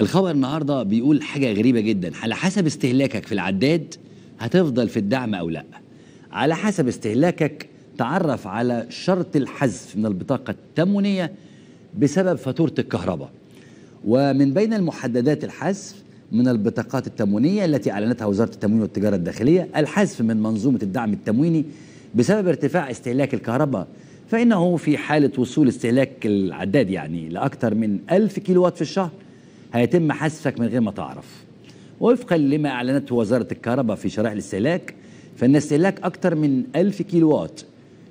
الخبر النهارده بيقول حاجه غريبه جدا على حسب استهلاكك في العداد هتفضل في الدعم او لا على حسب استهلاكك تعرف على شرط الحذف من البطاقه التموينيه بسبب فاتوره الكهرباء ومن بين المحددات الحذف من البطاقات التموينيه التي اعلنتها وزاره التموين والتجاره الداخليه الحذف من منظومه الدعم التمويني بسبب ارتفاع استهلاك الكهرباء فانه في حاله وصول استهلاك العداد يعني لاكثر من 1000 كيلووات في الشهر هيتم حذفك من غير ما تعرف وفقا لما أعلنته وزارة الكهرباء في شرائح الاستهلاك فإن استهلاك أكثر من 1000 كيلو وات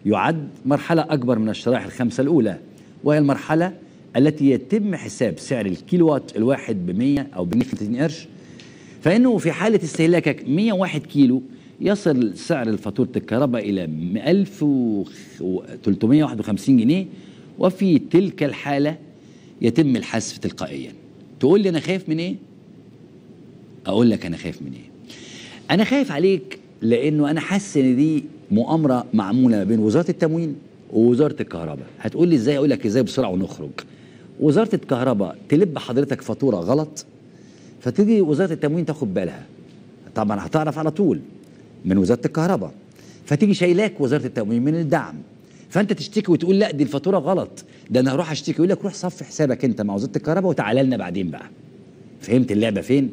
يعد مرحلة أكبر من الشرائح الخمسة الأولى وهي المرحلة التي يتم حساب سعر الكيلو وات الواحد ب 100 أو ب 135 قرش فإنه في حالة استهلاكك 101 كيلو يصل سعر فاتورة الكهرباء إلى 1351 جنيه وفي تلك الحالة يتم الحذف تلقائياً تقول لي انا خايف من ايه اقول لك انا خايف من ايه انا خايف عليك لانه انا حاسس ان دي مؤامره معموله ما بين وزاره التموين ووزاره الكهرباء هتقول لي ازاي اقول لك ازاي بسرعه ونخرج وزاره الكهرباء تلب حضرتك فاتوره غلط فتيجي وزاره التموين تاخد بالها طبعا هتعرف على طول من وزاره الكهرباء فتيجي شايلاك وزاره التموين من الدعم فانت تشتكي وتقول لا دي الفاتوره غلط ده انا هروح اشتكي يقول لك روح صفي حسابك انت مع وزاره الكهرباء وتعالى لنا بعدين بقى فهمت اللعبه فين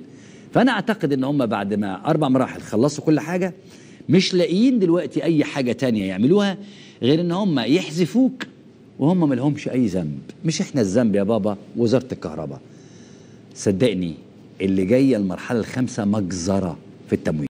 فانا اعتقد ان هم بعد ما اربع مراحل خلصوا كل حاجه مش لاقيين دلوقتي اي حاجه تانية يعملوها غير ان هم يحذفوك وهم ما لهمش اي ذنب مش احنا الذنب يا بابا وزاره الكهرباء صدقني اللي جايه المرحله الخامسه مجزره في التمويل